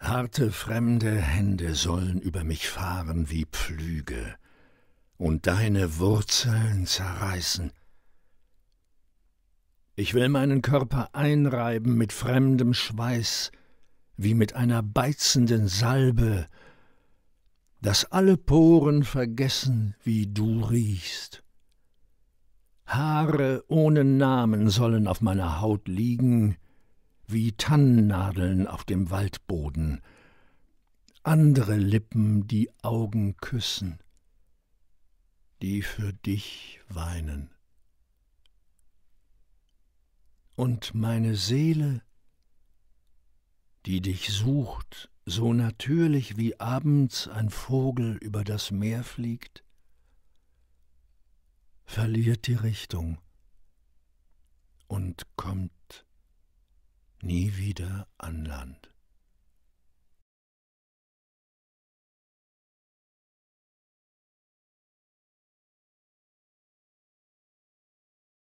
Harte fremde Hände sollen über mich fahren wie Pflüge und deine Wurzeln zerreißen. Ich will meinen Körper einreiben mit fremdem Schweiß, wie mit einer beizenden Salbe, dass alle Poren vergessen, wie du riechst. Haare ohne Namen sollen auf meiner Haut liegen, wie Tannennadeln auf dem Waldboden, andere Lippen die Augen küssen, die für dich weinen. Und meine Seele, die dich sucht, so natürlich wie abends ein Vogel über das Meer fliegt, verliert die Richtung nie wieder an Land.